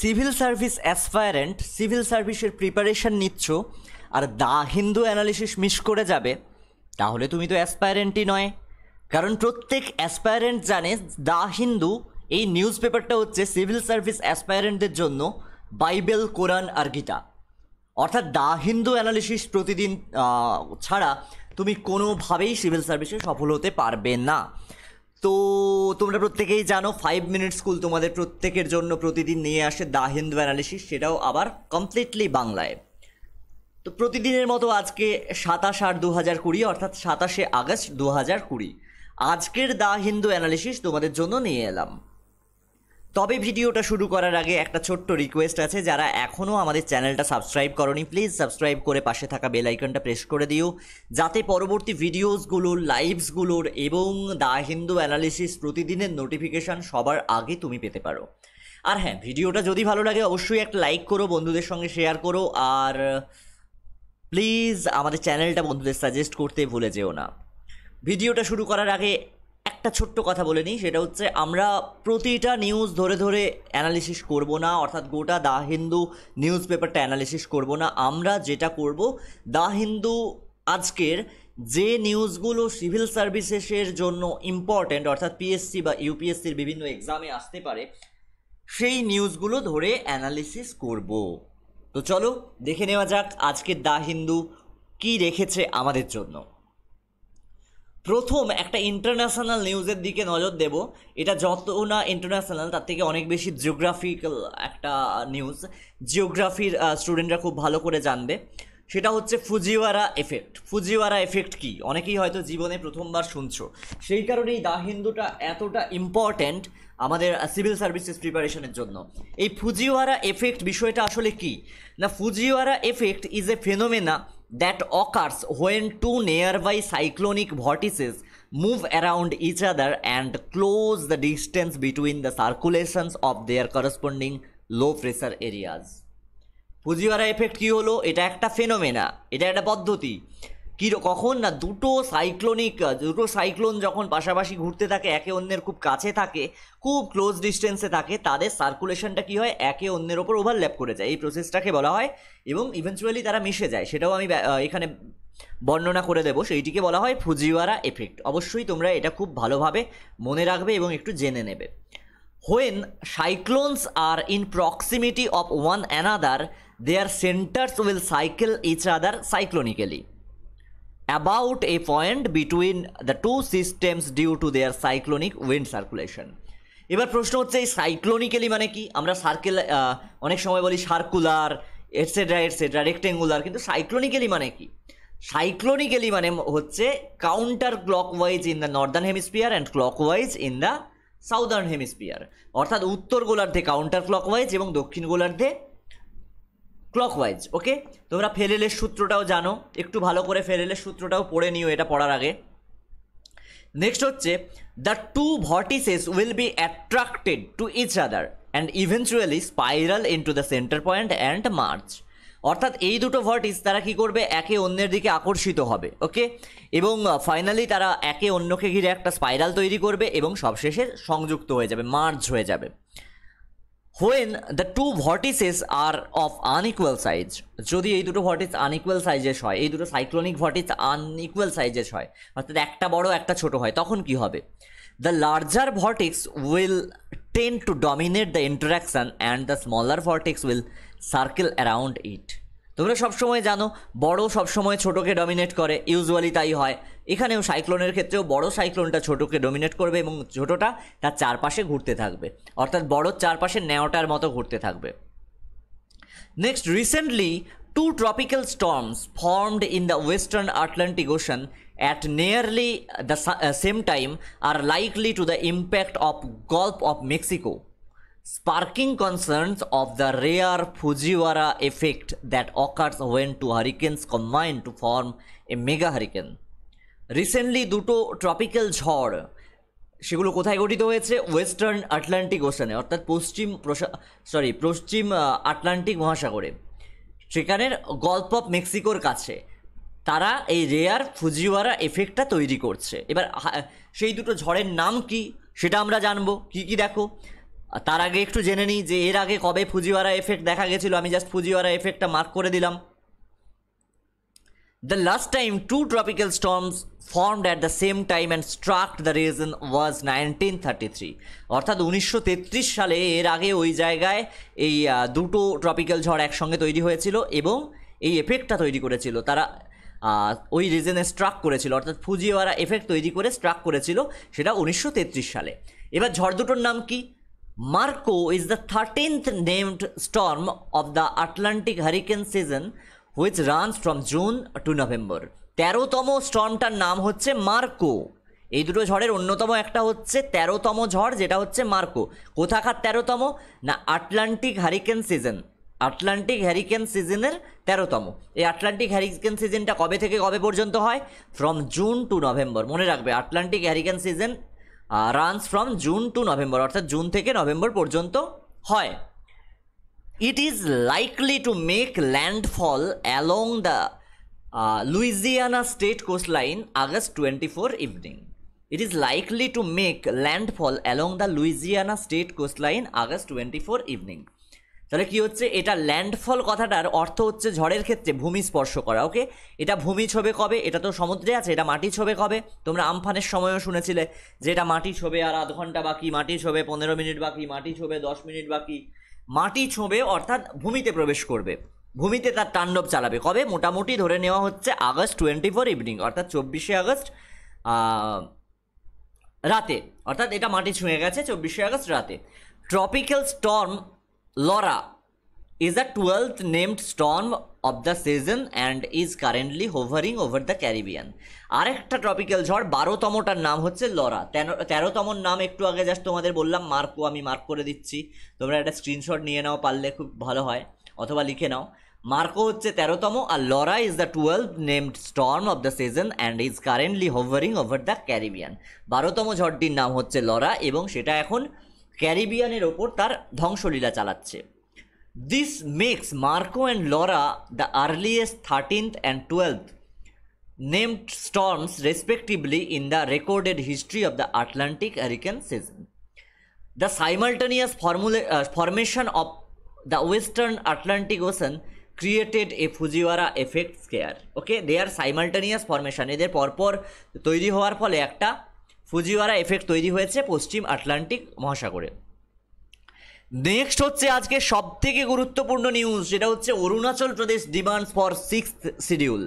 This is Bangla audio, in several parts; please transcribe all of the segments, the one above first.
সিভিল সার্ভিস অ্যাসপায়ারেন্ট সিভিল সার্ভিসের প্রিপারেশান নিচ্ছ আর দা হিন্দু অ্যানালিসিস মিস করে যাবে তাহলে তুমি তো অ্যাসপায়ারেন্টই নয় কারণ প্রত্যেক অ্যাসপায়ারেন্ট জানে দা হিন্দু এই নিউজ পেপারটা হচ্ছে সিভিল সার্ভিস অ্যাসপায়ারেন্টদের জন্য বাইবেল কোরআন আর গীতা অর্থাৎ দা হিন্দু অ্যানালিসিস প্রতিদিন ছাড়া তুমি কোনোভাবেই সিভিল সার্ভিসে সফল হতে পারবে না তো তোমরা প্রত্যেকেই জানো ফাইভ মিনিট স্কুল তোমাদের প্রত্যেকের জন্য প্রতিদিন নিয়ে আসে দা হিন্দু অ্যানালিসিস সেটাও আবার কমপ্লিটলি বাংলায় তো প্রতিদিনের মতো আজকে সাতাশ আট দু হাজার কুড়ি অর্থাৎ সাতাশে আগস্ট দু হাজার কুড়ি আজকের দা হিন্দু অ্যানালিসিস তোমাদের জন্য নিয়ে এলাম তবে ভিডিওটা শুরু করার আগে একটা ছোট্ট রিকোয়েস্ট আছে যারা এখনও আমাদের চ্যানেলটা সাবস্ক্রাইব করনি প্লিজ সাবস্ক্রাইব করে পাশে থাকা বেল আইকনটা প্রেস করে দিও যাতে পরবর্তী ভিডিওসগুলোর লাইভসগুলোর এবং দা হিন্দু অ্যানালিসিস প্রতিদিনের নোটিফিকেশান সবার আগে তুমি পেতে পারো আর হ্যাঁ ভিডিওটা যদি ভালো লাগে অবশ্যই একটা লাইক করো বন্ধুদের সঙ্গে শেয়ার করো আর প্লিজ আমাদের চ্যানেলটা বন্ধুদের সাজেস্ট করতে ভুলে যেও না ভিডিওটা শুরু করার আগে একটা ছোট্ট কথা বলে নিই সেটা হচ্ছে আমরা প্রতিটা নিউজ ধরে ধরে অ্যানালিসিস করব না অর্থাৎ গোটা দা হিন্দু নিউজ পেপারটা অ্যানালিসিস করব না আমরা যেটা করব দা হিন্দু আজকের যে নিউজগুলো সিভিল সার্ভিসেসের জন্য ইম্পর্টেন্ট অর্থাৎ পিএসসি বা ইউপিএসসির বিভিন্ন এক্সামে আসতে পারে সেই নিউজগুলো ধরে অ্যানালিসিস করব তো চলো দেখে নেওয়া যাক আজকের দা হিন্দু কী রেখেছে আমাদের জন্য প্রথম একটা ইন্টারন্যাশনাল নিউজের দিকে নজর দেব এটা যত না ইন্টারন্যাশনাল তার থেকে অনেক বেশি জিওগ্রাফিক্যাল একটা নিউজ জিওগ্রাফির স্টুডেন্টরা খুব ভালো করে জানবে সেটা হচ্ছে ফুজিওয়ারা এফেক্ট ফুজিওয়ারা এফেক্ট কি অনেকেই হয়তো জীবনে প্রথমবার শুনছো সেই কারণেই দা হিন্দুটা এতটা ইম্পর্ট্যান্ট আমাদের সিভিল সার্ভিসেস প্রিপারেশনের জন্য এই ফুজিওয়ারা এফেক্ট বিষয়টা আসলে কি না Fujiwhara effect is a phenomena that occurs when two nearby cyclonic vortices move around each other and close the distance between the circulations of their corresponding low pressure areas Fujiwhara effect কী হলো এটা একটা ফেনোমেনা এটা একটা পদ্ধতি কী কখন না দুটো সাইক্লোনিক দুটো সাইক্লোন যখন পাশাপাশি ঘুরতে থাকে একে অন্যের খুব কাছে থাকে খুব ক্লোজ ডিস্টেন্সে থাকে তাদের সার্কুলেশনটা কী হয় একে অন্যের ওপর ওভারল্যাপ করে যায় এই প্রসেসটাকে বলা হয় এবং ইভেন্চুয়ালি তারা মিশে যায় সেটাও আমি এখানে বর্ণনা করে দেবো সেইটিকে বলা হয় ফুজিওয়ারা এফেক্ট অবশ্যই তোমরা এটা খুব ভালোভাবে মনে রাখবে এবং একটু জেনে নেবে when cyclones are in proximity of one another their centres will cycle each other cyclonically about a point between the two systems due to their cyclonic wind circulation এবার প্রশ্ন হচ্ছে এই সাইক্লোনিক্যালি মানে কি আমরা সার্কেল অনেক সময় বলি সার্কুলার এটসেট্রা এটসেট্রা রেক্টেঙ্গুলার কিন্তু সাইক্লোনিক্যালি মানে কি সাইক্লোনিক্যালি মানে হচ্ছে clock wise in the northern hemisphere and clock wise in the southern hemisphere অর্থাৎ উত্তর গোলার্ধে কাউন্টার ক্লক ওয়াইজ এবং দক্ষিণ গোলার্ধে ক্লকওয়াইজ ওকে তোমরা ফেরেলের সূত্রটাও জানো একটু ভালো করে ফেরেলের সূত্রটাও পড়ে নিও এটা পড়ার আগে নেক্সট হচ্ছে the two vortices will be attracted to each other and eventually spiral into the centre point and merge অর্থাৎ এই দুটো ভটিস তারা কি করবে একে অন্যের দিকে আকর্ষিত হবে ওকে এবং ফাইনালি তারা একে অন্যকে ঘিরে একটা স্পাইরাল তৈরি করবে এবং সবশেষে সংযুক্ত হয়ে যাবে মার্জ হয়ে যাবে when the two vortices are of unequal size যদি এই দুটো ভর্টিস আনইকুয়াল সাইজেস হয় এই দুটো সাইক্লোনিক ভর্টিস আনইকুয়াল সাইজেস হয় অর্থাৎ একটা বড় একটা ছোট হয় তখন কি হবে the larger vortex will tend to dominate the interaction and the smaller vortex will circle around it তোমরা সবসময় জানো বড় সবসময় ছোটোকে ডমিনেট করে ইউজুয়ালি তাই হয় এখানেও সাইক্লোনের ক্ষেত্রেও বড় সাইক্লোনটা ছোটকে ডোমিনেট করবে এবং ছোটটা তার চারপাশে ঘুরতে থাকবে অর্থাৎ বড় চারপাশে নেওয়াটার মতো ঘুরতে থাকবে next recently two tropical storms formed in the western Atlantic ocean at nearly the same time are likely to the impact of gulf of Mexico sparking concerns of the rare Fujiwhara effect that occurs when two hurricanes combined to form a mega hurricanes recently দুটো ট্রপিক্যাল ঝড় সেগুলো কোথায় গঠিত হয়েছে ওয়েস্টার্ন আটলান্টিক ওশানে অর্থাৎ পশ্চিম সরি পশ্চিম আটলান্টিক মহাসাগরে সেখানের গল্প অফ মেক্সিকোর কাছে তারা এই রেয়ার ফুজিওয়ারা এফেক্টটা তৈরি করছে এবার সেই দুটো ঝড়ের নাম কি সেটা আমরা জানবো কি কি দেখো তার আগে একটু জেনে নিই যে এর আগে কবে ফুজিওয়ারা এফেক্ট দেখা গেছিলো আমি জাস্ট ফুজিওয়ারা এফেক্টটা মার্ক করে দিলাম The last time two tropical storms formed at the same time and struck the region was 1933 অর্থাৎ উনিশশো সালে এর আগে ওই জায়গায় এই দুটো ট্রপিক্যাল ঝড় একসঙ্গে তৈরি হয়েছিল এবং এই এফেক্টটা তৈরি করেছিল তারা ওই রিজনে স্ট্রাক করেছিল অর্থাৎ ফুজিওয়ারা এফেক্ট তৈরি করে স্ট্রাক করেছিল সেটা উনিশশো সালে এবার ঝড় দুটোর নাম কি Marco is the thirteenth named storm of the Atlantic hurricane season which runs from June to November তেরোতম স্টর্মটার নাম হচ্ছে মার্কো এই দুটো ঝড়ের অন্যতম একটা হচ্ছে তেরোতম ঝড় যেটা হচ্ছে মার্কো কোথাকার তেরোতম না Atlantic hurricane season Atlantic hurricane সিজনের তেরোতম এই আটলান্টিক হ্যারিকেন সিজনটা কবে থেকে কবে পর্যন্ত হয় ফ্রম জুন টু নভেম্বর মনে রাখবে Atlantic hurricane season runs from June to November অর্থাৎ জুন থেকে নভেম্বর পর্যন্ত হয় It is likely to make landfall along the uh, Louisiana state coastline August 24 evening. It is likely to make landfall along the Louisiana state coastline August 24 evening. তাহলে কি হচ্ছে এটা ল্যান্ডফল কথাটার অর্থ হচ্ছে ঝড়ের ক্ষেত্রে ভূমি স্পর্শ করা ওকে এটা ভূমি ছোবে কবে এটা তো সমুদ্রে আছে এটা মাটি ছোবে কবে তোমরা আমফানের সময়ও শুনেছিলে যে এটা মাটি ছোবে আর আধ ঘন্টা বাকি মাটি ছোবে পনেরো মিনিট বাকি মাটি ছোবে দশ মিনিট বাকি মাটি ছোঁবে অর্থাৎ ভূমিতে প্রবেশ করবে ভূমিতে তার তাণ্ডব চালাবে কবে মোটামুটি ধরে নেওয়া হচ্ছে আগস্ট টোয়েন্টি ফোর ইভিনিং অর্থাৎ চব্বিশে আগস্ট রাতে অর্থাৎ এটা মাটি ছুঁয়ে গেছে চব্বিশে আগস্ট রাতে tropical storm Laura is the 12th named storm of the season and is currently hovering over the Caribbean. আরেকটা ট্রপিক্যাল ঝড় বারোতমটার নাম হচ্ছে লরা তেরোতমর নাম একটু আগে জাস্ট তোমাদের বললাম মার্কো আমি মার্ক করে দিচ্ছি তোমরা একটা স্ক্রিনশট নিয়ে নাও পারলে খুব ভালো হয় অথবা লিখে নাও মার্কো হচ্ছে তেরোতম আর Laura is the twelve named storm of the season and is currently hovering over the Caribbean বারোতম ঝড়টির নাম হচ্ছে লরা এবং সেটা এখন ক্যারিবিয়ানের ওপর তার ধ্বংসলীলা চালাচ্ছে This makes Marco and Laura the earliest 13th and 12th named storms respectively in the recorded history of the Atlantic hurricane season. The simultaneous formula, uh, formation of the western Atlantic Ocean created a Fujiwara effect scare. Okay, they are simultaneous formation. এদের পরপর তৈরি হওয়ার ফলে একটা ফুজিওয়ারা এফেক্ট তৈরি হয়েছে পশ্চিম আটলান্টিক মহাসাগরে নেক্সট হচ্ছে আজকে সব থেকে গুরুত্বপূর্ণ নিউজ সেটা হচ্ছে Arunachal Pradesh demands for six schedule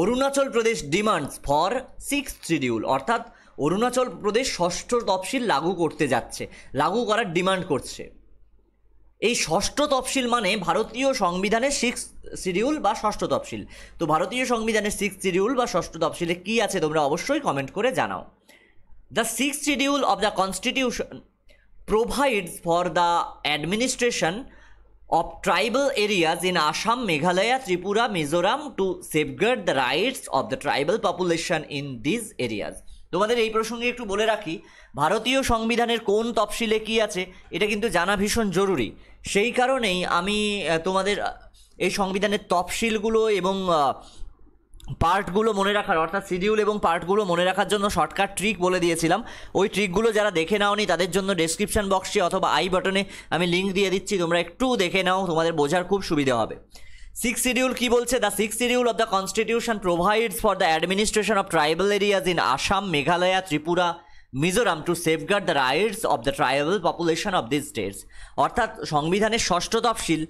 Arunachal Pradesh demands for six schedule অর্থাৎ অরুণাচল প্রদেশ ষষ্ঠ তফসিল লাগু করতে যাচ্ছে লাগু করার ডিমান্ড করছে এই ষষ্ঠ তফসিল মানে ভারতীয় সংবিধানের সিক্স শিডিউল বা ষষ্ঠ তফসিল তো ভারতীয় সংবিধানের সিক্স শিডিউল বা ষষ্ঠ তফসিলে কী আছে তোমরা অবশ্যই কমেন্ট করে জানাও the six schedule of the constitution provides for the administration of tribal areas in Assam, Meghalaya, Tripura, Mizoram to safeguard the rights of the tribal population in these areas. তোমাদের এই প্রসঙ্গে একটু বলে রাখি ভারতীয় সংবিধানের কোন তফসিলে কী আছে এটা কিন্তু জানা ভীষণ জরুরি সেই কারণেই আমি তোমাদের এই সংবিধানের তফসিলগুলো এবং পার্টগুলো মনে রাখার অর্থাৎ শিডিউল এবং পার্টগুলো মনে রাখার জন্য শর্টকাট ট্রিক বলে দিয়েছিলাম ওই ট্রিকগুলো যারা দেখে নাওনি তাদের জন্য ডেসক্রিপশন বক্সে অথবা আই বাটনে আমি লিঙ্ক দিয়ে দিচ্ছি তোমরা একটু দেখে নাও তোমাদের বোঝার খুব সুবিধা হবে সিক্স শিডিউল কি বলছে the six schedule of the constitution provides for the administration of tribal areas in Assam Meghalaya Tripura Mizoram to safeguard the rights of the tribal population of this states অর্থাৎ সংবিধানের ষষ্ঠ তফসিল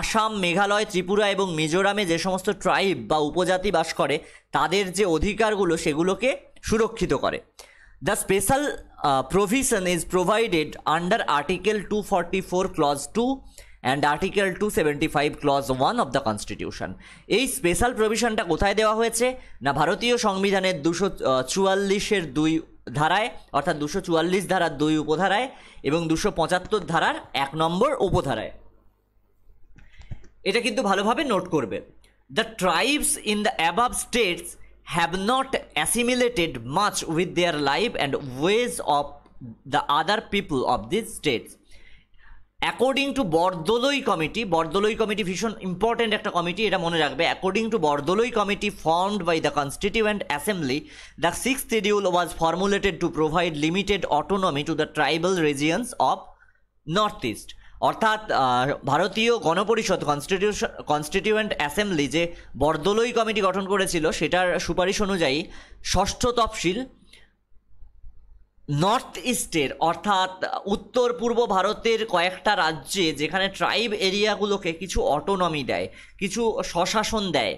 আসাম মেঘালয় ত্রিপুরা এবং মিজোরামে যে সমস্ত ট্রাইব বা উপজাতি বাস করে তাদের যে অধিকারগুলো সেগুলোকে সুরক্ষিত করে the special provision is provided under article two forty four clause two and article two seventy five clause one of the constitution এই স্পেশাল প্রভিশনটা কোথায় দেওয়া হয়েছে না ভারতীয় সংবিধানের দুশো চুয়াল্লিশের দুই ধারায় অর্থাৎ দুশো চুয়াল্লিশ ধারার দুই উপধারায় এবং দুশো পঁচাত্তর ধারার এক নম্বর উপধারায় এটা কিন্তু ভালোভাবে নোট করবে the tribes in the above states have not assimilated much with their life and ways of the other people of this states according to Bordoloi committee Bordoloi committee ভীষণ ইম্পর্ট্যান্ট একটা কমিটি এটা মনে রাখবে according to Bordoloi committee formed by the constituent assembly the six schedule was formulated to provide limited autonomy to the tribal regions of north east অর্থাৎ ভারতীয় গণপরিষদ কনস্টিটিউশন কনস্টিটিউয়েন্ট অ্যাসেম্বলি যে বরদলৈ কমিটি গঠন করেছিল সেটার সুপারিশ অনুযায়ী ষষ্ঠ তফসিল নর্থ ইস্টের অর্থাৎ উত্তর পূর্ব ভারতের কয়েকটা রাজ্যে যেখানে ট্রাইব এরিয়াগুলোকে কিছু অটোনমি দেয় কিছু স্বশাসন দেয়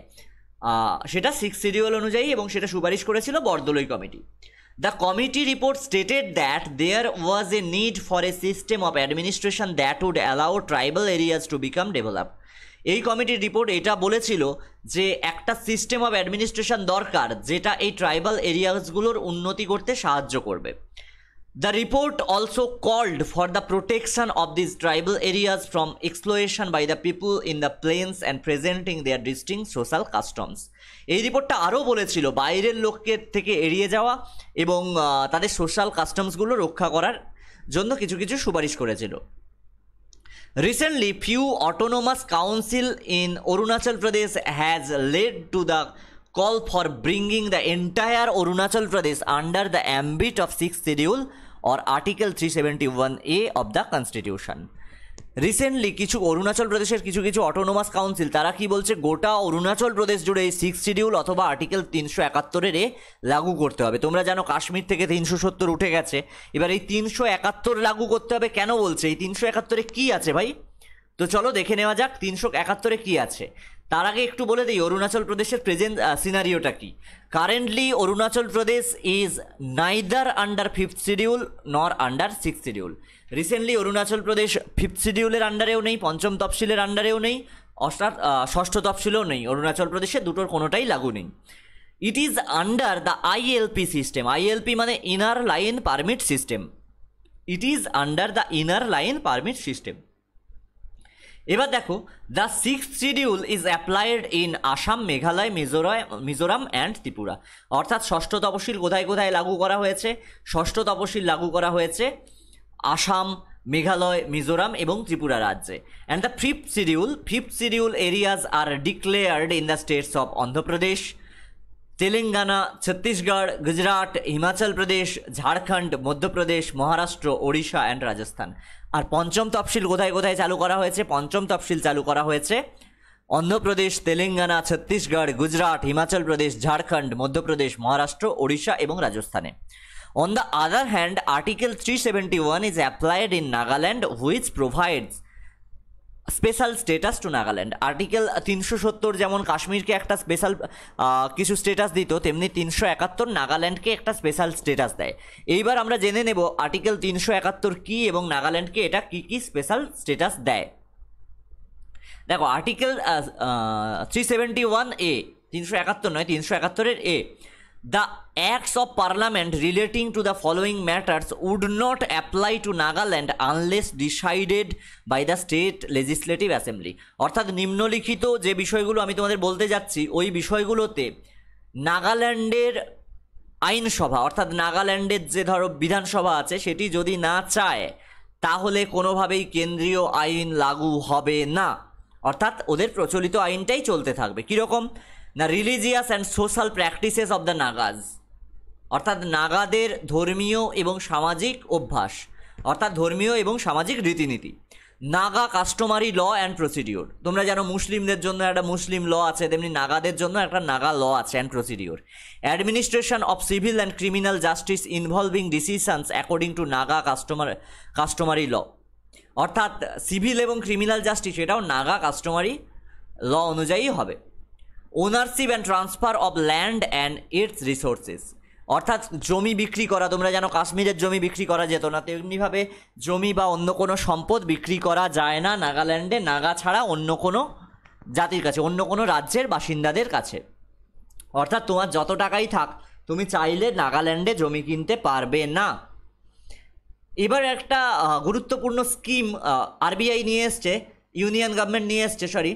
সেটা সিক্স শিডিউল অনুযায়ী এবং সেটা সুপারিশ করেছিল Bordoloi committee the committee report stated that there was a need for a system of administration that would allow tribal areas to become develop এই কমিটির রিপোর্ট এটা বলেছিল যে একটা সিস্টেম অফ অ্যাডমিনিস্ট্রেশন দরকার যেটা এই ট্রাইবাল এরিয়াসগুলোর উন্নতি করতে সাহায্য করবে the report also called for the protection of this tribal areas from exploitation by the people in the plains and presenting their distinct social customs এই রিপোর্টটা আরও বলেছিল বাইরের লোকের থেকে এড়িয়ে যাওয়া এবং তাদের সোশ্যাল কাস্টমসগুলো রক্ষা করার জন্য কিছু কিছু সুপারিশ করেছিল Recently, few autonomous council in Arunachal Pradesh has led to the call for bringing the entire Arunachal Pradesh under the ambit of 6th schedule or Article 371A of the Constitution. Recently কিছু অরুণাচল প্রদেশের কিছু কিছু অটোনোমাস কাউন্সিল তারা কি বলছে গোটা অরুণাচল প্রদেশ জুড়ে এই সিক্স শিডিউল অথবা আর্টিকেল তিনশো একাত্তরের এ লাগু করতে হবে তোমরা জানো কাশ্মীর থেকে তিনশো সত্তর উঠে গেছে এবার এই তিনশো একাত্তর লাগু করতে হবে কেন বলছে এই তিনশো একাত্তরে কী আছে ভাই তো চলো দেখে নেওয়া যাক তিনশো একাত্তরে কী আছে তার আগে একটু বলে দিই অরুণাচল প্রদেশের প্রেজেন্ট সিনারিওটা কি currently Arunachal Pradesh is neither under fifth schedule nor under six schedule recently Arunachal Pradesh fifth শিডিউলের আন্ডারেও নেই পঞ্চম তফসিলের আন্ডারেও নেই অর্থাৎ ষষ্ঠ তফসিলও নেই অরুণাচল প্রদেশে দুটোর কোনোটাই লাগু নেই it is under the ILP system ILP মানে inner line permit system it is under the inner line permit system এবার দেখো the six schedule is applied in Assam Meghalaya মিজোরায় মিজোরাম অ্যান্ড ত্রিপুরা অর্থাৎ ষষ্ঠ তপশিল কোথায় কোথায় লাগু করা হয়েছে ষষ্ঠ তপশিল লাগু করা হয়েছে আসাম মেঘালয় মিজোরাম এবং ত্রিপুরা রাজ্যে and the fifth schedule fifth schedule areas are declared in the states of Andhra Pradesh Telangana Chhattisgarh Gujarat Himachal Pradesh Jharkhand Madhya Pradesh Maharashtra Odisha and Rajasthan আর পঞ্চম তফসিল কোথায় কোথায় চালু করা হয়েছে পঞ্চম তফসিল চালু করা হয়েছে অন্ধ্রপ্রদেশ তেলেঙ্গানা ছত্তিশগড় গুজরাট হিমাচল প্রদেশ ঝাড়খণ্ড মধ্যপ্রদেশ মহারাষ্ট্র ওড়িশা এবং রাজস্থানে On the other hand, Article 371 is applied in Nagaland which provides special status to Nagaland article তিনশো সত্তর যেমন কাশ্মীরকে একটা স্পেশাল কিছু স্টেটাস দিত তেমনি তিনশো একাত্তর নাগাল্যান্ডকে একটা স্পেশাল স্টেটাস দেয় এইবার আমরা জেনে নেব আর্টিকেল তিনশো একাত্তর কী এবং নাগাল্যান্ডকে এটা কী কী স্পেশাল স্টেটাস দেয় দেখো article three seventy one A তিনশো একাত্তর নয় তিনশো একাত্তরের এ The acts of parliament relating to the following matters would not apply to Nagaland unless decided by the state legislative assembly অর্থাৎ নিম্নলিখিত যে বিষয়গুলো আমি তোমাদের বলতে যাচ্ছি ওই বিষয়গুলোতে নাগাল্যান্ডের আইনসভা অর্থাৎ নাগাল্যান্ডের যে ধরো বিধানসভা আছে সেটি যদি না চায় তাহলে কোনোভাবেই কেন্দ্রীয় আইন লাগু হবে না অর্থাৎ ওদের প্রচলিত আইনটাই চলতে থাকবে কীরকম the religious and social practices of the Nagas অর্থাৎ নাগাদের ধর্মীয় এবং সামাজিক অভ্যাস অর্থাৎ ধর্মীয় এবং সামাজিক রীতিনীতি Naga customary law and procedure তোমরা জানো মুসলিমদের জন্য একটা মুসলিম ল আছে তেমনি নাগাদের জন্য একটা নাগা ল আছে and procedure administration of civil and criminal justice involving decisions according to Naga customer customary law অর্থাৎ সিভিল এবং ক্রিমিনাল জাস্টিস এটাও নাগা কাস্টমারি ল অনুযায়ী হবে ownership and transfer of land and its resources অর্থাৎ জমি বিক্রি করা তোমরা জানো কাশ্মীরের জমি বিক্রি করা যেত না তেমনিভাবে জমি বা অন্য কোনো সম্পদ বিক্রি করা যায় না নাগাল্যান্ডে নাগা ছাড়া অন্য কোনো জাতির কাছে অন্য কোনো রাজ্যের বাসিন্দাদের কাছে অর্থাৎ তোমার যত টাকাই থাক তুমি চাইলে নাগাল্যান্ডে জমি কিনতে পারবে না এবার একটা গুরুত্বপূর্ণ স্কিম আরবিআই নিয়ে এসছে ইউনিয়ন গভর্নমেন্ট নিয়ে এসছে sorry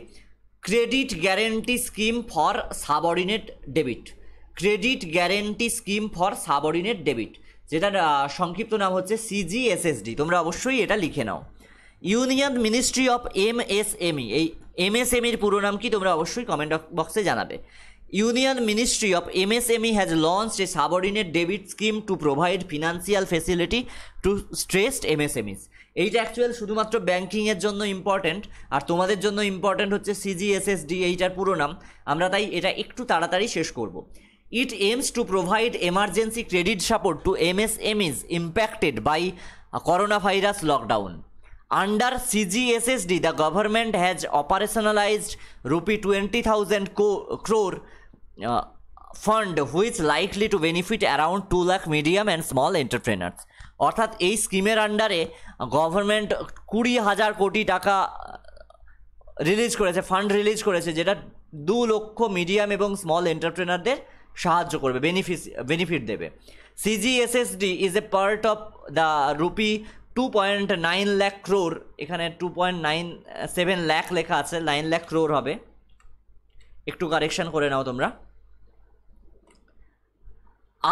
credit guarantee scheme for subordinate debit credit guarantee scheme for subordinate debit যেটার সংক্ষিপ্ত নাম হচ্ছে সিজিএসএসডি তোমরা অবশ্যই এটা লিখে নাও union ministry of M S ME এই এম এস ইর পুরো নাম কি তোমরা অবশ্যই কমেন্ট বক্সে জানাবে union ministry of MSME has launch a subordinate debit scheme to provide financial facility to stressed is এইটা অ্যাকচুয়াল শুধুমাত্র ব্যাঙ্কিংয়ের জন্য ইম্পর্ট্যান্ট আর তোমাদের জন্য ইম্পর্ট্যান্ট হচ্ছে সিজিএসএসডি এইটার পুরো নাম আমরা তাই এটা একটু তাড়াতাড়ি শেষ করব it aims to provide emergency credit support to MSMEs impacted by corona virus lockdown Under the government has operationalised rupee twenty thousand কো crore fund which likely to benefit around two lakh medium and small entrepreneurs অর্থাৎ এই স্কিমের আন্ডারে গভর্নমেন্ট কুড়ি হাজার কোটি টাকা রিলিজ করেছে ফান্ড রিলিজ করেছে যেটা দু লক্ষ মিডিয়াম এবং স্মল এন্টারপ্রেনারদের সাহায্য করবে বেনিফিস বেনিফিট দেবে CGSSD is a part of the rupee two point nine lakh crore এখানে two point nine seven lakh লেখা আছে নাইন ল্যাক ক্রোর হবে একটু কারেকশান করে নাও তোমরা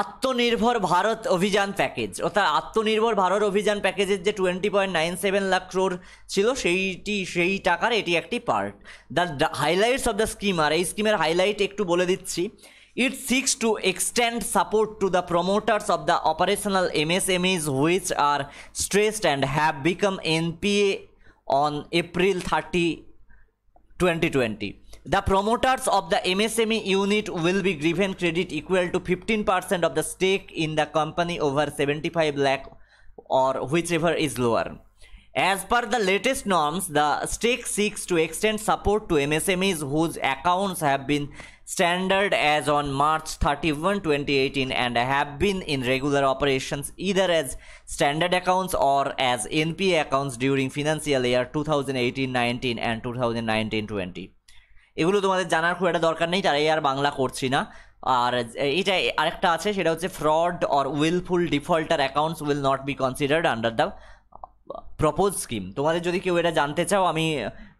আত্মনির্ভর ভারত অভিযান প্যাকেজ অর্থাৎ আত্মনির্ভর ভারত অভিযান প্যাকেজের যে twenty point nine seven lakh crore ছিল সেইটি সেই টাকার এটি একটি part the highlights of the scheme আর এই স্কিমের হাইলাইট একটু বলে দিচ্ছি it six to to support to the the of the operational operational which are stressed and have become NPA on April thirty twenty twenty The promoters of the MSME unit will be given credit equal to 15% of the stake in the company over 75 lakh or whichever is lower. As per the latest norms, the stake seeks to extend support to MSMEs whose accounts have been standard as on March 31, 2018 and have been in regular operations either as standard accounts or as NPA accounts during financial year 2018-19 and 2019-20. এগুলো তোমাদের জানার খুব একটা দরকার নেই তারাই আর বাংলা করছি না আর এটা আরেকটা আছে সেটা হচ্ছে fraud or wilful defaulter accounts will not be considered under the propose scheme তোমাদের যদি কেউ এটা জানতে চাও আমি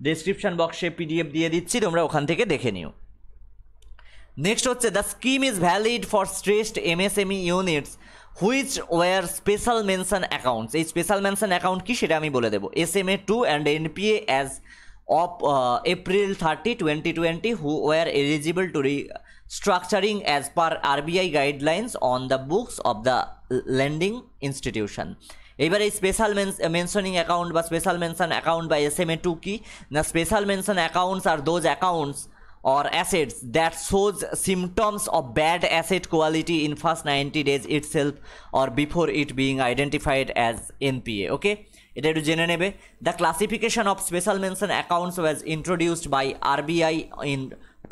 ডিসক্রিপশান বক্সে পিডিএফ দিয়ে দিচ্ছি তোমরা ওখান থেকে দেখে নিও নেক্সট হচ্ছে the scheme is valid for stressed MSME units which were special mention accounts এই স্পেশাল মেনশন অ্যাকাউন্ট কি সেটা আমি বলে দেবো S M A two and NPA as of uh, April 30, 2020 who were eligible to restructuring as per RBI guidelines on the books of the lending institution. এবার এই স্পেশাল মেনশনিং অ্যাকাউন্ট বা স্পেশাল মেনশন অ্যাকাউন্ট বা এস এম এ টু কি না special mention accounts are those accounts or assets that shows symptoms of bad asset quality in first 90 days itself or before it being identified as NPA okay এটা একটু জেনে নেবে the classification of special mention accounts was introduced by RBI in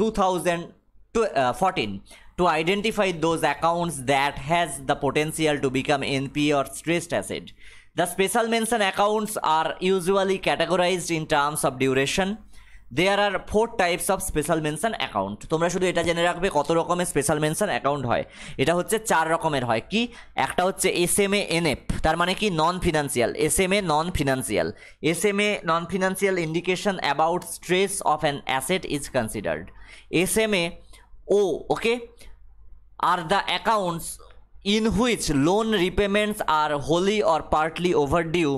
two thousand fourteen to identify those accounts that has the potential to become NP or stressed assets the special mention accounts are usually categorised in terms of there are four types of special mention account তোমরা শুধু এটা জেনে রাখবে কত রকমের স্পেশাল মেনশন অ্যাকাউন্ট হয় এটা হচ্ছে চার রকমের হয় কি একটা হচ্ছে এস এম এ এফ তার মানে কি non financial S M A non financial S M A non financial indication about stress of an asset is considered S M A ও okay are the accounts in which loan repayments are wholly or partly overdue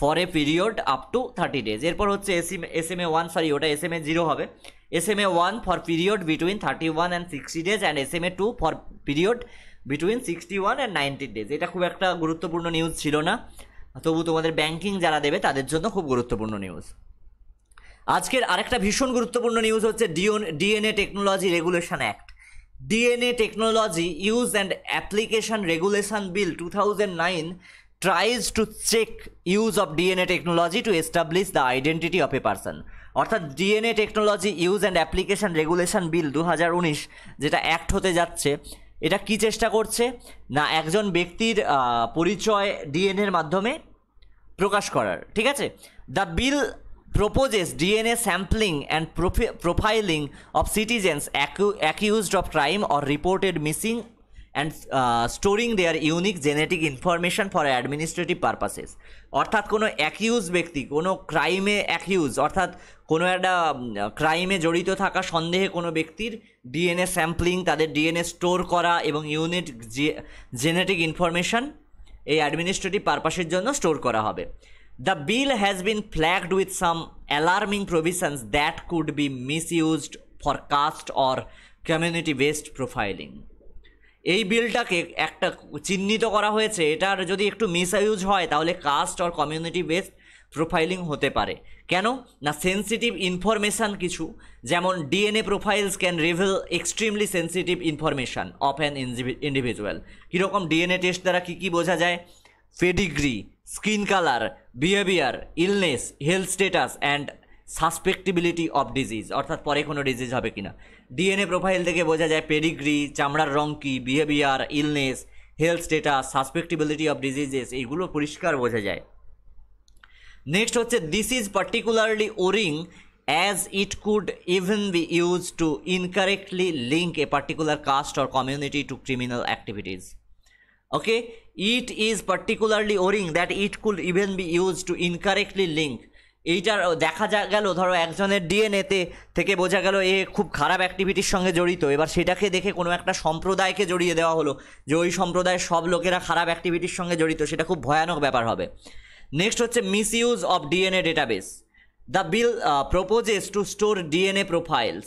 for a period up to thirty days এরপর হচ্ছে SM S M A one sorry ওটা এস এম এ জিরো হবে S M A one for period between thirty one and sixty days and S M A two for period between sixty one and ninety days এটা খুব একটা গুরুত্বপূর্ণ নিউজ ছিল না তবু তোমাদের ব্যাঙ্কিং যারা দেবে তাদের জন্য খুব গুরুত্বপূর্ণ নিউজ আজকের আরেকটা ভীষণ গুরুত্বপূর্ণ নিউজ হচ্ছে ডিওন DNA technology regulation act DNA technology use and application regulation bill two thousand nine tries to check use of DNA technology to establish the identity of a person অর্থাৎ DNA technology use and application regulation bill দু যেটা অ্যাক্ট হতে যাচ্ছে এটা কি চেষ্টা করছে না একজন ব্যক্তির পরিচয় ডিএনএর মাধ্যমে প্রকাশ করার ঠিক আছে the bill proposes DNA sampling and profiling of citizens accused of crime or reported missing and storing their unique genetic information for administrative purposes অর্থাৎ কোনো অ্যাকিউজ ব্যক্তি কোনো ক্রাইমে অ্যাকিউজ অর্থাৎ কোনো একটা ক্রাইমে জড়িত থাকা সন্দেহে কোনো ব্যক্তির ডিএনএ স্যাম্পলিং তাদের ডিএনএ স্টোর করা এবং ইউনিট জেনেটিক ইনফরমেশান এই অ্যাডমিনিস্ট্রেটিভ পারপাসের জন্য স্টোর করা হবে the bill has been flagged with some alarming provisions that could be misused for caste or community based profiling এই বিলটাকে একটা চিহ্নিত করা হয়েছে এটার যদি একটু মিসাইউজ হয় তাহলে caste or community based profiling হতে পারে কেন না সেন্সিটিভ ইনফরমেশান কিছু যেমন DNA profiles can reveal extremely sensitive information of an individual কীরকম ডিএনএ টেস্ট দ্বারা কী কী বোঝা যায় pedigree skin colour behaviour illness health status and susceptibility of disease অর্থাৎ পরে কোনো ডিজিজ হবে কিনা ডিএনএ প্রোফাইল থেকে বোঝা যায় পেডিগ্রি চামড়ার রং কী behaviour illness health status susceptibility of diseases এইগুলো পরিষ্কার বোঝা যায় নেক্সট হচ্ছে this is particularly worrying as it could even be use to incorrectly link a particular caste or community to criminal activities okay it is particularly worrying that it could even be use to incorrectly link এইটার দেখা যা গেল ধরো একজনের ডিএনএতে থেকে বোঝা গেল এ খুব খারাপ অ্যাক্টিভিটির সঙ্গে জড়িত এবার সেটাকে দেখে কোনো একটা সম্প্রদায়কে জড়িয়ে দেওয়া হলো যে ওই সম্প্রদায়ের সব লোকেরা খারাপ অ্যাক্টিভিটির সঙ্গে জড়িত সেটা খুব ভয়ানক ব্যাপার হবে নেক্সট হচ্ছে misuse of DNA database the bill proposes to store DNA profiles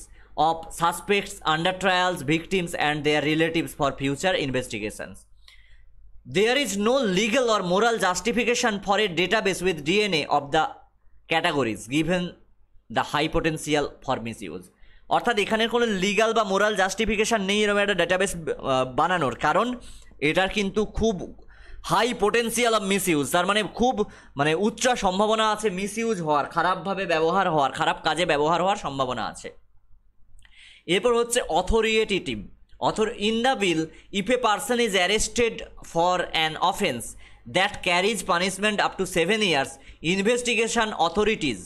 of suspects under trials victims and their relatives for future investigations there is no legal or moral justification for a database with DNA of the categories given the high potential for misuse অর্থাৎ এখানের কোনো লিগাল বা মোরাল জাস্টিফিকেশান নেই এরকম একটা ডেটাবেস বানানোর কারণ এটার কিন্তু খুব high potential of misuse তার মানে খুব মানে উচ্চ সম্ভাবনা আছে মিসইউজ হওয়ার খারাপভাবে ব্যবহার হওয়ার খারাপ কাজে ব্যবহার হওয়ার সম্ভাবনা আছে এরপর হচ্ছে অথরিয়েটিটিভ author in the bill if a person is arrested for an offence that carries punishment up to seven years investigation authorities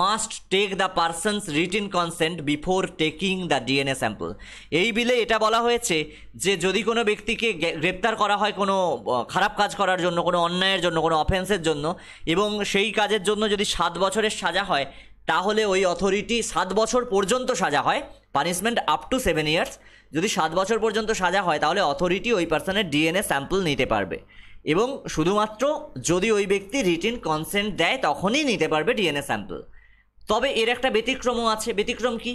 must take the person's written consent before taking the DNA sample এই বিলে এটা বলা হয়েছে যে যদি কোনো ব্যক্তিকে গ্রেপ্তার করা হয় কোনো খারাপ কাজ করার জন্য কোনো অন্যায়ের জন্য কোনো অফেন্সের জন্য এবং সেই কাজের জন্য যদি সাত বছরের সাজা হয় তাহলে ওই অথরিটি সাত বছর পর্যন্ত সাজা হয় punishment up to seven years যদি সাত বছর পর্যন্ত সাজা হয় তাহলে অথরিটি ওই পার্সনের ডিএনএ স্যাম্পল নিতে পারবে এবং শুধুমাত্র যদি ওই ব্যক্তি রিটিন কনসেন্ট দেয় তখনই নিতে পারবে ডিএনএ স্যাম্পল তবে এর একটা ব্যতিক্রমও আছে ব্যতিক্রম কি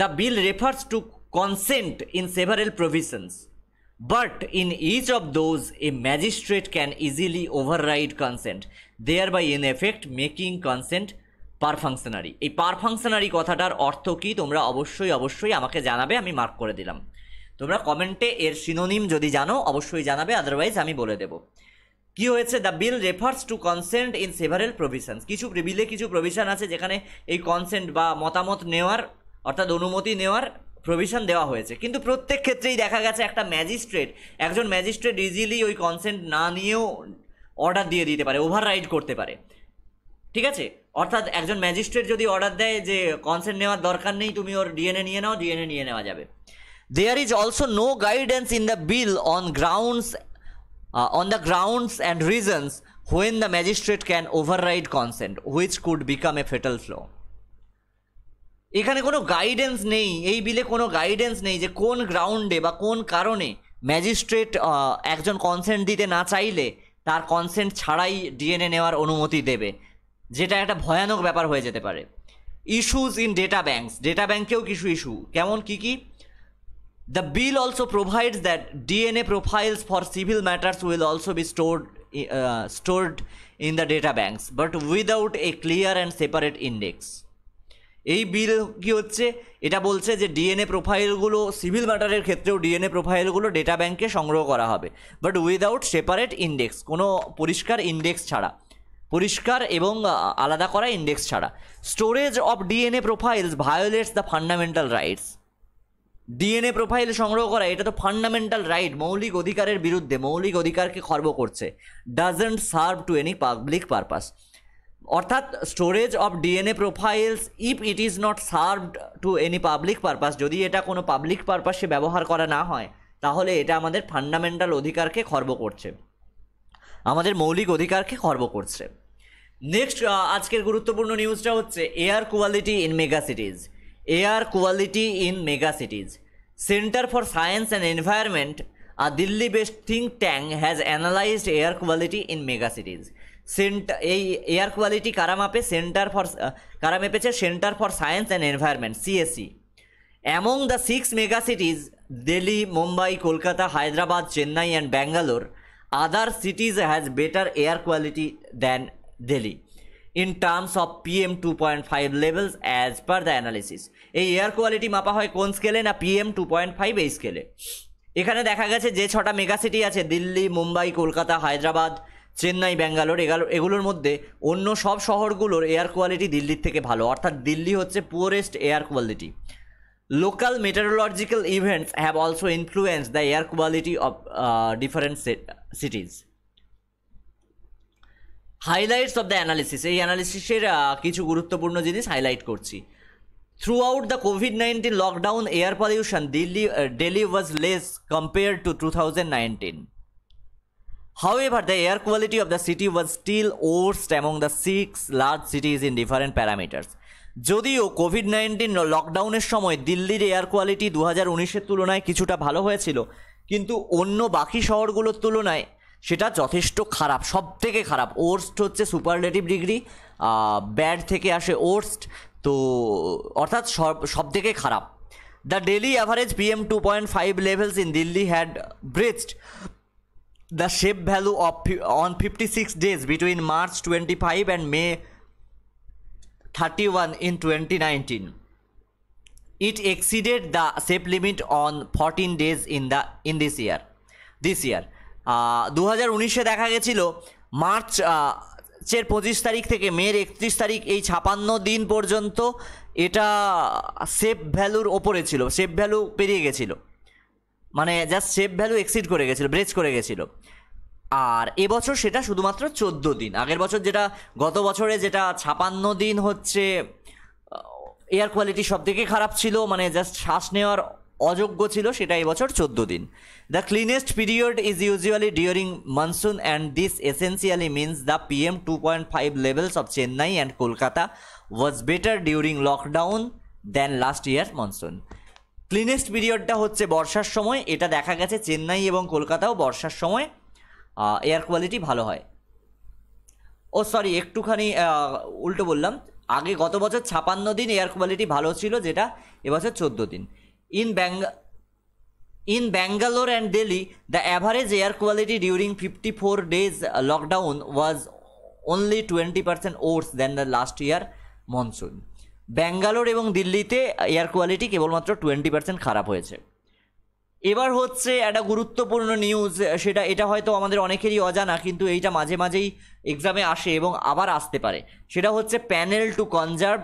the bill refers to consent in several provisions but in each of those a magistrate can easily override consent thereby in effect making consent perfunctory এই পারফাংশনারি কথাটার অর্থ কী তোমরা অবশ্যই অবশ্যই আমাকে জানাবে আমি মার্ক করে দিলাম তোমরা কমেন্টে এর সিনোনিম যদি জানো অবশ্যই জানাবে আদারওয়াইজ আমি বলে দেব কি হয়েছে the bill refers to consent in several provisions কিছু বিলে কিছু প্রভিশন আছে যেখানে এই কনসেন্ট বা মতামত নেওয়ার অর্থাৎ অনুমতি নেওয়ার প্রভিশন দেওয়া হয়েছে কিন্তু প্রত্যেক ক্ষেত্রেই দেখা গেছে একটা ম্যাজিস্ট্রেট একজন ম্যাজিস্ট্রেট ইজিলি ওই কনসেন্ট না নিয়েও অর্ডার দিয়ে দিতে পারে ওভার রাইড করতে পারে ঠিক আছে অর্থাৎ একজন ম্যাজিস্ট্রেট যদি অর্ডার দেয় যে কনসেন্ট নেওয়ার দরকার নেই তুমি ওর ডিএনএ নিয়ে নাও ডিএনএ নিয়ে নেওয়া যাবে There is also no guidance in the bill on grounds uh, on the grounds and reasons when the magistrate can override consent which could become a fatal flaw এখানে কোনো গাইডেন্স নেই এই বিলে কোনো গাইডেন্স নেই যে কোন গ্রাউন্ডে বা কোন কারণে ম্যাজিস্ট্রেট uh, একজন কনসেন্ট দিতে না চাইলে তার কনসেন্ট ছাড়াই ডিএনএ নেওয়ার অনুমতি দেবে যেটা একটা ভয়ানক ব্যাপার হয়ে যেতে পারে issues in data banks data ব্যাঙ্কেও কিছু ইস্যু কেমন কি কী The bill also provides that DNA profiles for civil matters will also be stored uh, stored in the data banks but without a clear and separate index এই বিল কি হচ্ছে এটা বলছে যে ডিএনএ প্রোফাইলগুলো সিভিল ম্যাটারের ক্ষেত্রেও ডিএনএ প্রোফাইলগুলো ডেটা ব্যাংকে সংগ্রহ করা হবে বাট উইদাউট সেপারেট ইন্ডেক্স কোনো পরিষ্কার ইন্ডেক্স ছাড়া পরিষ্কার এবং আলাদা করা ইন্ডেক্স ছাড়া storage of DNA profiles violates the fundamental rights DNA profile সংগ্রহ করা এটা তো ফান্ডামেন্টাল রাইট মৌলিক অধিকারের বিরুদ্ধে মৌলিক অধিকারকে খর্ব করছে doesn't serve to any public purpose অর্থাৎ storage of DNA profiles if it is not serve to any public purpose যদি এটা কোনো পাবলিক পারপাসে ব্যবহার করা না হয় তাহলে এটা আমাদের ফান্ডামেন্টাল অধিকারকে খর্ব করছে আমাদের মৌলিক অধিকারকে খর্ব করছে নেক্সট আজকের গুরুত্বপূর্ণ নিউজটা হচ্ছে air quality in mega cities air quality in mega cities centre for science and environment ah Delhi based think tank has analysed air quality in mega cities centre এই এয়ার কোয়ালিটি কারা মাপে সেন্টার ফর কারা মেপেছে centre for science and environment CSC among the six mega cities Delhi Mumbai Kolkata Hyderabad Chennai and Bangalore other cities has better air quality than Delhi in terms of PM two point five levels as per the analysis এই এয়ার কোয়ালিটি মাপা হয় কোন স্কেলে না পিএম টু পয়েন্ট ফাইভ এই স্কেলে এখানে দেখা গেছে যে ছটা মেগাসিটি আছে দিল্লি মুম্বাই কলকাতা হায়দ্রাবাদ চেন্নাই ব্যাঙ্গালোর এগুলো এগুলোর মধ্যে অন্য সব শহরগুলোর এয়ার কোয়ালিটি দিল্লির থেকে ভালো অর্থাৎ দিল্লি হচ্ছে poorest air quality local meteorological events have also influence the air quality of different cities highlights of the analysis এই অ্যানালিসিসের কিছু গুরুত্বপূর্ণ জিনিস হাইলাইট করছি throughout the COVID nineteen lockdown air pollution Delhi daily was less compare to two thousand nineteen However, the air quality of the city was still worst among the six large cities in different parameters যদিও কোভিড নাইন্টিন লকডাউনের সময় দিল্লির এয়ার কোয়ালিটি দু হাজার উনিশের তুলনায় কিছুটা ভালো হয়েছিল কিন্তু অন্য বাকি শহরগুলোর তুলনায় সেটা যথেষ্ট খারাপ সব থেকে খারাপ ওর্স্ট হচ্ছে সুপারলেটিভ ডিগ্রি ব্যাড থেকে আসে ওর্স্ট তো অর্থাৎ সব সব থেকে খারাপ the daily average PM two point five levels in Delhi had breached the shape value of on fifty six days between March twenty five and May thirty one in twenty nineteen it exceeded the safe limit on fourteen days in the in this year this year দু হাজার উনিশে দেখা গেছিল মার্চ মার্চের পঁচিশ তারিখ থেকে মের একত্রিশ তারিখ এই ছাপান্ন দিন পর্যন্ত এটা সেফ ভ্যালুর ওপরে ছিল সেফ ভ্যালু পেরিয়ে গেছিলো মানে জাস্ট সেফ ভ্যালু এক্সিড করে গেছিলো ব্রেচ করে গেছিলো আর এবছর সেটা শুধুমাত্র চোদ্দ দিন আগের বছর যেটা গত বছরে যেটা ছাপান্ন দিন হচ্ছে এয়ার কোয়ালিটি সব থেকে খারাপ ছিল মানে জাস্ট শ্বাস নেওয়ার অযোগ্য ছিল সেটা এবছর চোদ্দ দিন the cleanest period is usually during monsoon and this essentially means the P M two point five levels of Chennai and Kolkata was better during lockdown than last year monsoon cleanest পিরিয়ডটা হচ্ছে বর্ষার সময় এটা দেখা গেছে চেন্নাই এবং কলকাতাও বর্ষার সময় এয়ার কোয়ালিটি ভালো হয় ও সরি একটুখানি উল্টো বললাম আগে গত বছর ছাপান্ন দিন এয়ার কোয়ালিটি ভালো ছিল যেটা এবছর চোদ্দো দিন In, Bangalore in Bangalore and Delhi, the average air quality during 54 days uh, lockdown was only 20% worse than the last year monsoon. Bangalore এবং দিল্লিতে এয়ার কোয়ালিটি কেবলমাত্র টোয়েন্টি পার্সেন্ট খারাপ হয়েছে এবার হচ্ছে একটা গুরুত্বপূর্ণ নিউজ uh, সেটা এটা হয়তো আমাদের অনেকেরই অজানা কিন্তু এইটা মাঝে মাঝেই এক্সামে আসে এবং আবার আসতে পারে সেটা হচ্ছে panel to conserve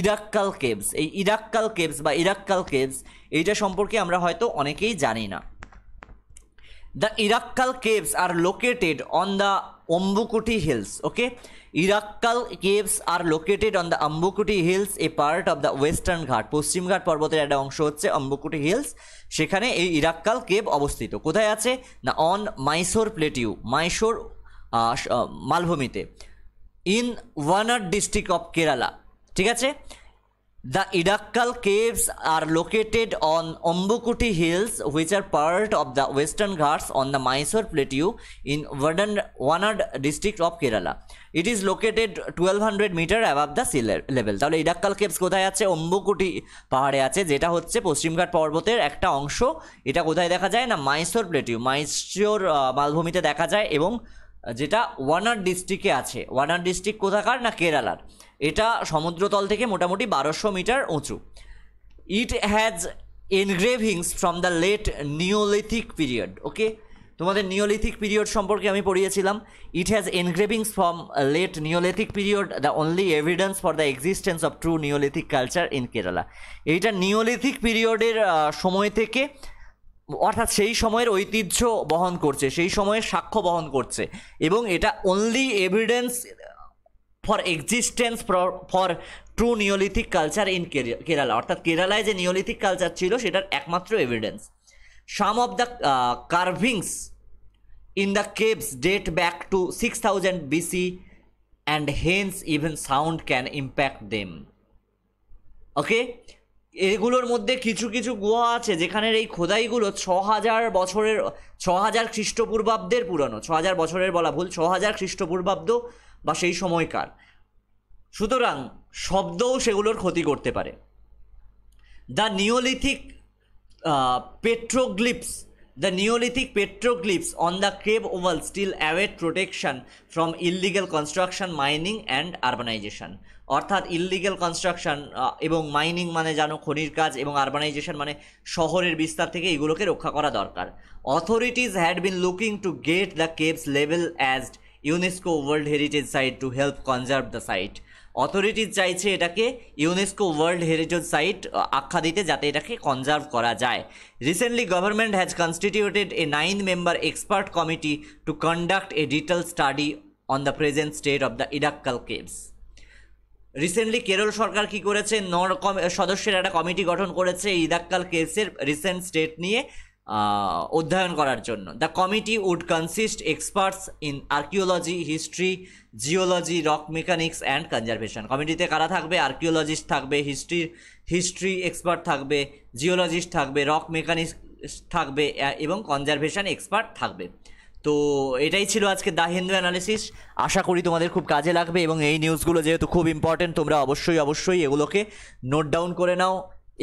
Irakkal caves এই ইরাক্কাল কেভস বা ইরাক্কাল কেভস এইটা সম্পর্কে আমরা হয়তো অনেকেই জানি না the Edakkal caves are located on the Ambukuthi hills okay Edakkal caves are located on the Ambukuthi hills a part of the western Ghat পশ্চিমঘাট পর্বতের একটা অংশ হচ্ছে অম্বুকুটি হিলস সেখানে এই ইরাক্কাল কেভ অবস্থিত কোথায় আছে না অন মাইসোর প্লেটিউ মাইসোর মালভূমিতে in Wayanad district of Kerala ঠিক আছে the Edakkal caves are located on Ambukuthi hills which are part of the western Ghats on the Mysore plateau in ওয়ার্ডন Wayanad district of Kerala it is located twelve hundred metre above the sea level তাহলে ইডাক্কাল কেভস কোথায় আছে অম্বুকুটি পাহাড়ে আছে যেটা হচ্ছে পশ্চিমঘাট পর্বতের একটা অংশ এটা কোথায় দেখা যায় না মাইসোর প্লেটিউ মাইসোর মালভূমিতে দেখা যায় এবং যেটা ওয়ানার ডিস্ট্রিক্টে আছে ওয়ানার ডিস্ট্রিক্ট কোথাকার না কেরালার এটা সমুদ্রতল থেকে মোটামুটি বারোশো মিটার উঁচু it has engravings from the late neolithic period okay তোমাদের নিওলিথিক পিরিয়ড সম্পর্কে আমি পড়িয়েছিলাম it has engravings from late neolithic period the only evidence for the existence of true neolithic culture in Kerala এইটা নিওলিথিক পিরিয়ডের সময় থেকে অর্থাৎ সেই সময়ের ঐতিহ্য বহন করছে সেই সময়ের সাক্ষ্য বহন করছে এবং এটা only evidence for existence for true neolithic culture in Kerala অর্থাৎ কেরালায় যে নিওলিথিক কালচার ছিল সেটার একমাত্র evidence some of the carvings in the caves date back to six thousand BC and hence even sound can impact them okay এগুলোর মধ্যে কিছু কিছু গুহা আছে যেখানের এই খোদাইগুলো ছ হাজার বছরের ছ হাজার খ্রিস্টপূর্বাব্দের পুরনো ছ হাজার বছরের বলা ভুল ছ হাজার খ্রিস্টপূর্বাব্দ বা সেই সময়কার সুতরাং শব্দও সেগুলোর ক্ষতি করতে পারে the neolithic petroglyphs the neolithic petroglyphs on the cave walls still await protection from illegal construction mining and urbanisation অর্থাৎ ইললিগাল কনস্ট্রাকশন এবং মাইনিং মানে জানো খনির কাজ এবং আরবানাইজেশন মানে শহরের বিস্তার থেকে এগুলোকে রক্ষা করা দরকার authorities had been looking to get the caves level as UNESCO world heritage site to help conserve the site authorities চাইছে এটাকে ইউনেস্কো ওয়ার্ল্ড হেরিটেজ সাইট আখ্যা দিতে যাতে এটাকে কনজার্ভ করা যায় recently government has constituted a nine member expert committee to conduct a detail study on the present state of the Edakkal caves recently Kerala সরকার কি করেছে ন সদস্যের একটা কমিটি গঠন করেছে ইদাক্কাল কেসের রিসেন্ট স্টেট নিয়ে অধ্যয়ন করার জন্য the committee would consist experts in archaeology history geology rock mechanics and conservation কমিটিতে কারা থাকবে আর্কিওলজিস্ট থাকবে হিস্ট্রি হিস্ট্রি এক্সপার্ট থাকবে জিওলজিস্ট থাকবে রক মেকানিক্স থাকবে এবং কনজারভেশন এক্সপার্ট থাকবে তো এটাই ছিল আজকে দ্য হিন্দু অ্যানালিসিস আশা করি তোমাদের খুব কাজে লাগবে এবং এই নিউজগুলো যেহেতু খুব ইম্পর্টেন্ট তোমরা অবশ্যই অবশ্যই এগুলোকে নোট ডাউন করে নাও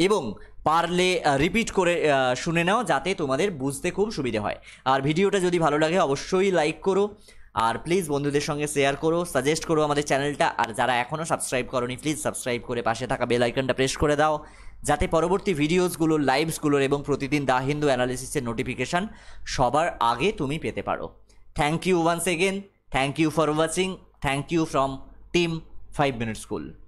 এবং পারলে রিপিট করে শুনে নাও যাতে তোমাদের বুঝতে খুব সুবিধে হয় আর ভিডিওটা যদি ভালো লাগে অবশ্যই লাইক করো আর প্লিজ বন্ধুদের সঙ্গে শেয়ার করো সাজেস্ট করো আমাদের চ্যানেলটা আর যারা এখনও সাবস্ক্রাইব করনি প্লিজ সাবস্ক্রাইব করে পাশে থাকা বেল আইকনটা প্রেস করে দাও যাতে পরবর্তী ভিডিওসগুলোর লাইভসগুলোর এবং প্রতিদিন দা হিন্দু অ্যানালিসিসের নোটিফিকেশান সবার আগে তুমি পেতে পারো thank you once again thank you for watching thank you from team five minute school